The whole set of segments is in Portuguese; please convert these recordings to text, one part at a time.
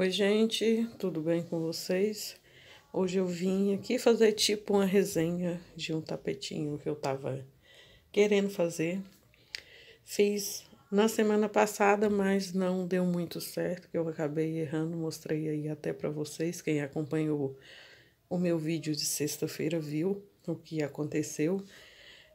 Oi, gente, tudo bem com vocês? Hoje eu vim aqui fazer tipo uma resenha de um tapetinho que eu tava querendo fazer. Fiz na semana passada, mas não deu muito certo, que eu acabei errando, mostrei aí até para vocês, quem acompanhou o meu vídeo de sexta-feira viu o que aconteceu.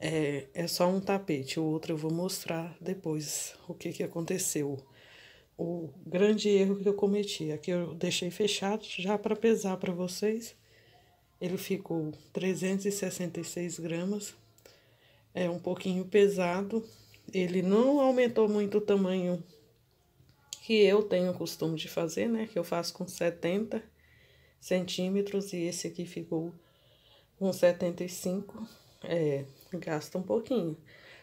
É, é só um tapete, o outro eu vou mostrar depois o que, que aconteceu o grande erro que eu cometi. Aqui eu deixei fechado já para pesar para vocês. Ele ficou 366 gramas. É um pouquinho pesado. Ele não aumentou muito o tamanho que eu tenho costume de fazer, né? Que eu faço com 70 centímetros e esse aqui ficou com 75. É, gasta um pouquinho.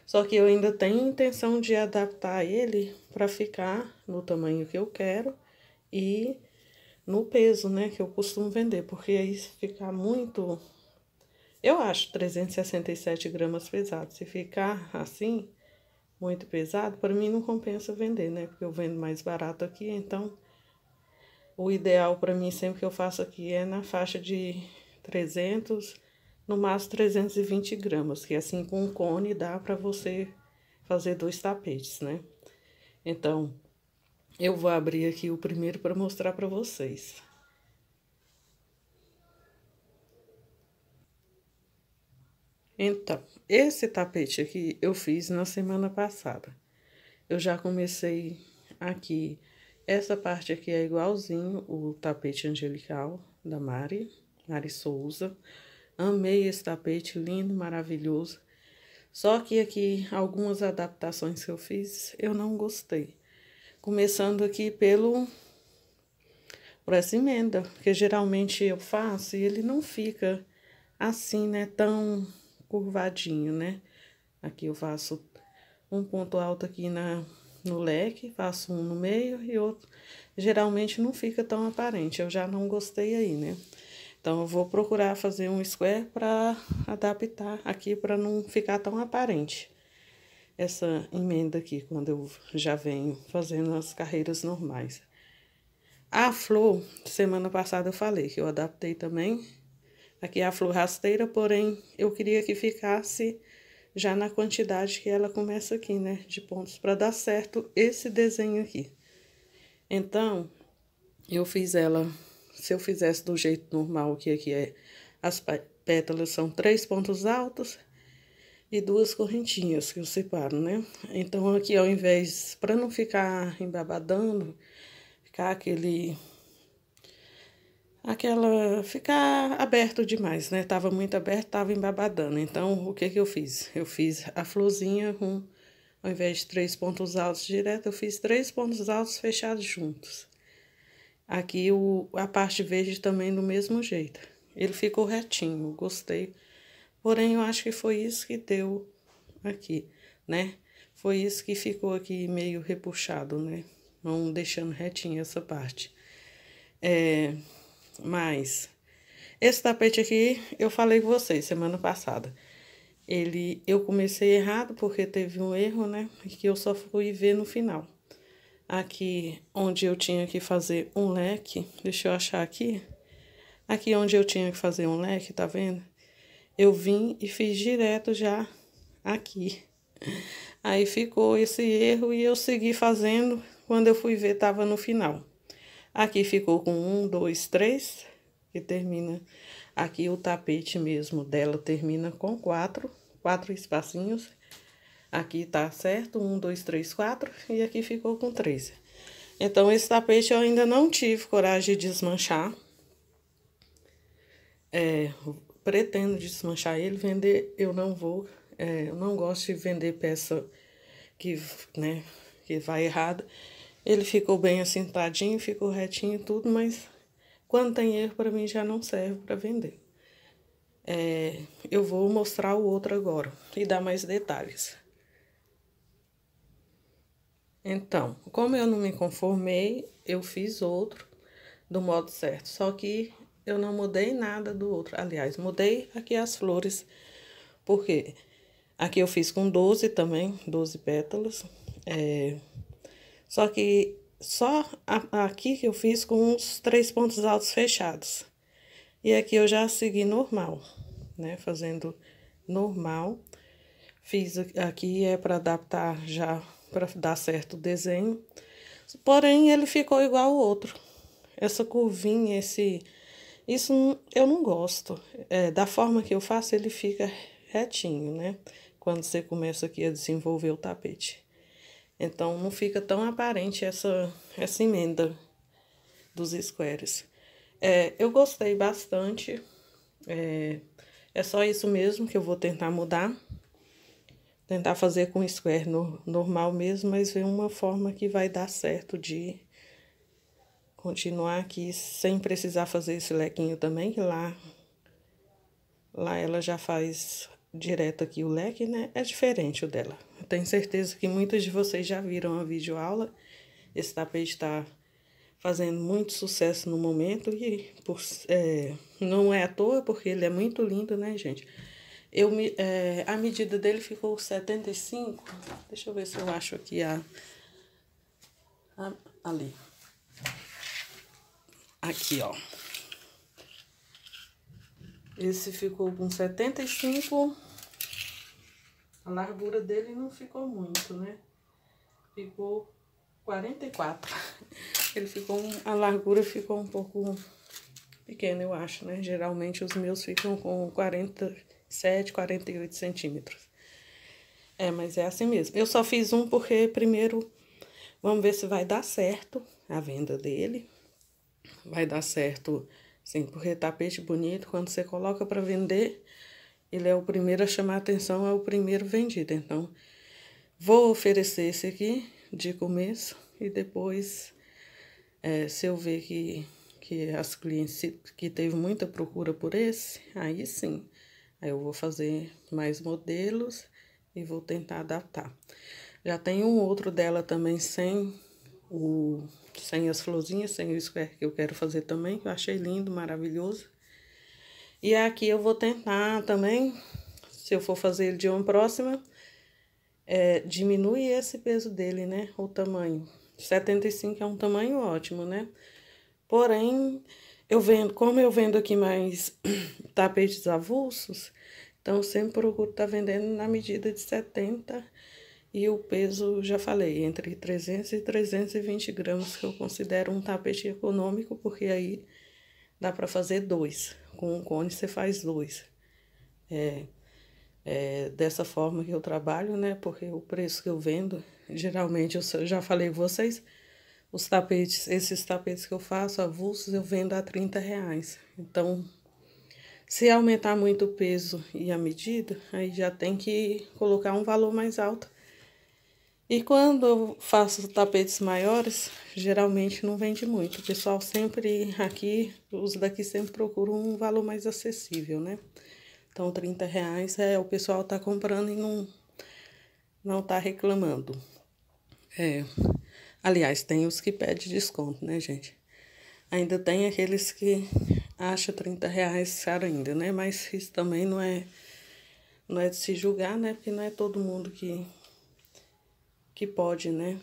Só que eu ainda tenho intenção de adaptar ele para ficar no tamanho que eu quero e no peso, né, que eu costumo vender, porque aí se ficar muito, eu acho 367 gramas pesado. Se ficar assim, muito pesado, para mim não compensa vender, né, porque eu vendo mais barato aqui, então o ideal para mim sempre que eu faço aqui é na faixa de 300 no máximo 320 gramas, que assim com um cone dá para você fazer dois tapetes, né? Então, eu vou abrir aqui o primeiro para mostrar para vocês. Então, esse tapete aqui eu fiz na semana passada. Eu já comecei aqui. Essa parte aqui é igualzinho o tapete angelical da Mari, Mari Souza. Amei esse tapete lindo, maravilhoso. Só que aqui algumas adaptações que eu fiz, eu não gostei. Começando aqui pelo por essa emenda, que geralmente eu faço e ele não fica assim, né, tão curvadinho, né? Aqui eu faço um ponto alto aqui na no leque, faço um no meio e outro. Geralmente não fica tão aparente. Eu já não gostei aí, né? Então, eu vou procurar fazer um square para adaptar aqui, para não ficar tão aparente essa emenda aqui, quando eu já venho fazendo as carreiras normais. A flor, semana passada eu falei que eu adaptei também. Aqui é a flor rasteira, porém, eu queria que ficasse já na quantidade que ela começa aqui, né? De pontos, para dar certo esse desenho aqui. Então, eu fiz ela se eu fizesse do jeito normal, que aqui é, é, as pétalas são três pontos altos e duas correntinhas que eu separo, né? Então, aqui ao invés, para não ficar embabadando, ficar aquele. aquela. ficar aberto demais, né? Tava muito aberto, tava embabadando. Então, o que é que eu fiz? Eu fiz a florzinha com. Ao invés de três pontos altos direto, eu fiz três pontos altos fechados juntos. Aqui o, a parte verde também do mesmo jeito. Ele ficou retinho, gostei. Porém, eu acho que foi isso que deu aqui, né? Foi isso que ficou aqui meio repuxado, né? Não deixando retinho essa parte. É, mas, esse tapete aqui, eu falei com vocês semana passada. Ele, eu comecei errado, porque teve um erro, né? Que eu só fui ver no final aqui onde eu tinha que fazer um leque, deixa eu achar aqui, aqui onde eu tinha que fazer um leque, tá vendo? Eu vim e fiz direto já aqui. Aí ficou esse erro e eu segui fazendo, quando eu fui ver tava no final. Aqui ficou com um, dois, três, que termina, aqui o tapete mesmo dela termina com quatro, quatro espacinhos Aqui tá certo, um, dois, três, quatro, e aqui ficou com 13. Então, esse tapete eu ainda não tive coragem de desmanchar. É, pretendo desmanchar ele, vender eu não vou. É, eu não gosto de vender peça que, né, que vai errada. Ele ficou bem assentadinho, ficou retinho e tudo, mas quando tem erro, para mim já não serve para vender. É, eu vou mostrar o outro agora e dar mais detalhes. Então, como eu não me conformei, eu fiz outro do modo certo. Só que eu não mudei nada do outro. Aliás, mudei aqui as flores, porque aqui eu fiz com 12 também, 12 pétalas. É... Só que só aqui que eu fiz com uns três pontos altos fechados. E aqui eu já segui normal, né? Fazendo normal. Fiz aqui é para adaptar já para dar certo o desenho. Porém, ele ficou igual ao outro. Essa curvinha, esse. Isso eu não gosto. É, da forma que eu faço, ele fica retinho, né? Quando você começa aqui a desenvolver o tapete. Então, não fica tão aparente essa, essa emenda dos squares. É, eu gostei bastante. É, é só isso mesmo que eu vou tentar mudar tentar fazer com square no, normal mesmo, mas ver é uma forma que vai dar certo de continuar aqui sem precisar fazer esse lequinho também, que lá, lá ela já faz direto aqui o leque, né? É diferente o dela. Eu tenho certeza que muitos de vocês já viram a videoaula. Esse tapete está fazendo muito sucesso no momento e por, é, não é à toa, porque ele é muito lindo, né, gente? Eu, é, a medida dele ficou 75. Deixa eu ver se eu acho aqui a. a ali. Aqui, ó. Esse ficou com 75. A largura dele não ficou muito, né? Ficou 44. Ele ficou. A largura ficou um pouco pequena, eu acho, né? Geralmente os meus ficam com 40 7,48 48 centímetros. É, mas é assim mesmo. Eu só fiz um porque primeiro vamos ver se vai dar certo a venda dele. Vai dar certo, sim, porque tapete bonito, quando você coloca para vender, ele é o primeiro a chamar a atenção, é o primeiro vendido. Então, vou oferecer esse aqui de começo e depois, é, se eu ver que, que as clientes que teve muita procura por esse, aí sim Aí eu vou fazer mais modelos e vou tentar adaptar. Já tem um outro dela também sem o sem as florzinhas, sem o square que eu quero fazer também, que eu achei lindo, maravilhoso. E aqui eu vou tentar também, se eu for fazer ele de uma próxima, é, esse peso dele, né? O tamanho. 75 é um tamanho ótimo, né? Porém, eu vendo, como eu vendo aqui mais tapetes avulsos, então sempre procuro estar tá vendendo na medida de 70 e o peso, já falei, entre 300 e 320 gramas, que eu considero um tapete econômico, porque aí dá para fazer dois. Com um cone você faz dois. É, é dessa forma que eu trabalho, né? Porque o preço que eu vendo, geralmente, eu já falei com vocês, os tapetes, esses tapetes que eu faço, avulsos, eu vendo a 30 reais. Então, se aumentar muito o peso e a medida, aí já tem que colocar um valor mais alto. E quando eu faço tapetes maiores, geralmente não vende muito. O pessoal sempre aqui, os daqui sempre procuram um valor mais acessível, né? Então, 30 reais é o pessoal tá comprando e não, não tá reclamando. É, Aliás, tem os que pedem desconto, né, gente? Ainda tem aqueles que acham 30 reais caro ainda, né? Mas isso também não é, não é de se julgar, né? Porque não é todo mundo que, que pode, né?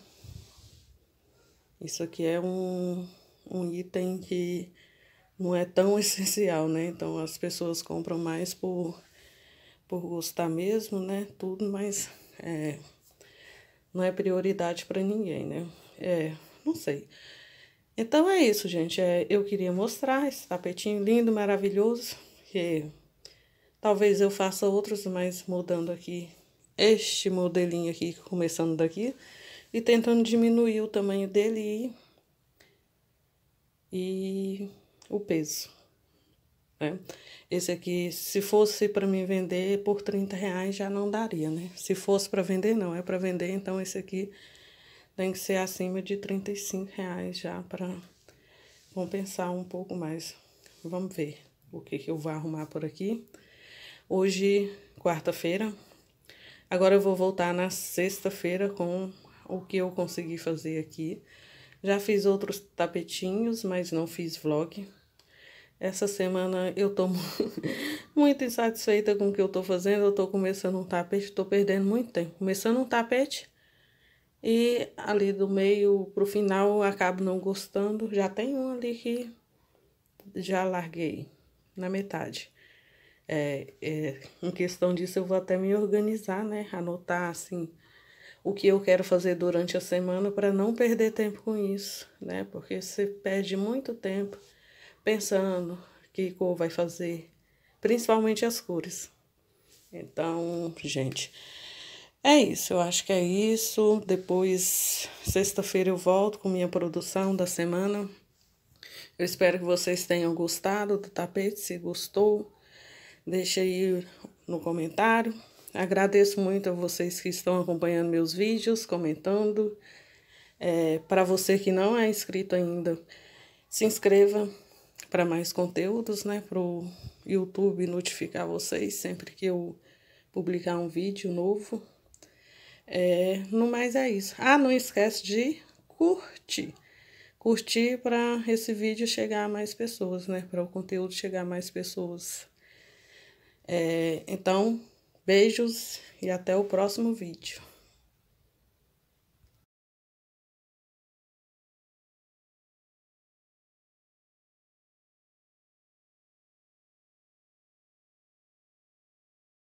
Isso aqui é um, um item que não é tão essencial, né? Então as pessoas compram mais por, por gostar mesmo, né? Tudo, mas é, não é prioridade para ninguém, né? É, não sei. Então é isso, gente. É, eu queria mostrar esse tapetinho lindo, maravilhoso. Que talvez eu faça outros, mas mudando aqui este modelinho aqui, começando daqui. E tentando diminuir o tamanho dele e, e o peso. Né? Esse aqui, se fosse para me vender por 30 reais, já não daria, né? Se fosse para vender, não. É para vender, então esse aqui tem que ser acima de 35 reais já para compensar um pouco mais. Vamos ver o que, que eu vou arrumar por aqui. Hoje, quarta-feira. Agora eu vou voltar na sexta-feira com o que eu consegui fazer aqui. Já fiz outros tapetinhos, mas não fiz vlog. Essa semana eu tô muito insatisfeita com o que eu tô fazendo. Eu tô começando um tapete, tô perdendo muito tempo. Começando um tapete, e ali do meio pro final acabo não gostando. Já tem um ali que já larguei na metade. É, é, em questão disso, eu vou até me organizar, né? Anotar assim o que eu quero fazer durante a semana para não perder tempo com isso, né? Porque você perde muito tempo pensando que cor vai fazer, principalmente as cores. Então, gente, é isso, eu acho que é isso. Depois, sexta-feira, eu volto com minha produção da semana. Eu espero que vocês tenham gostado do tapete. Se gostou, deixa aí no comentário. Agradeço muito a vocês que estão acompanhando meus vídeos, comentando. É, para você que não é inscrito ainda, se inscreva para mais conteúdos, né? Para o YouTube notificar vocês sempre que eu publicar um vídeo novo. É, no mais é isso. Ah, não esquece de curtir. Curtir para esse vídeo chegar a mais pessoas, né? Para o conteúdo chegar a mais pessoas. É, então, beijos e até o próximo vídeo.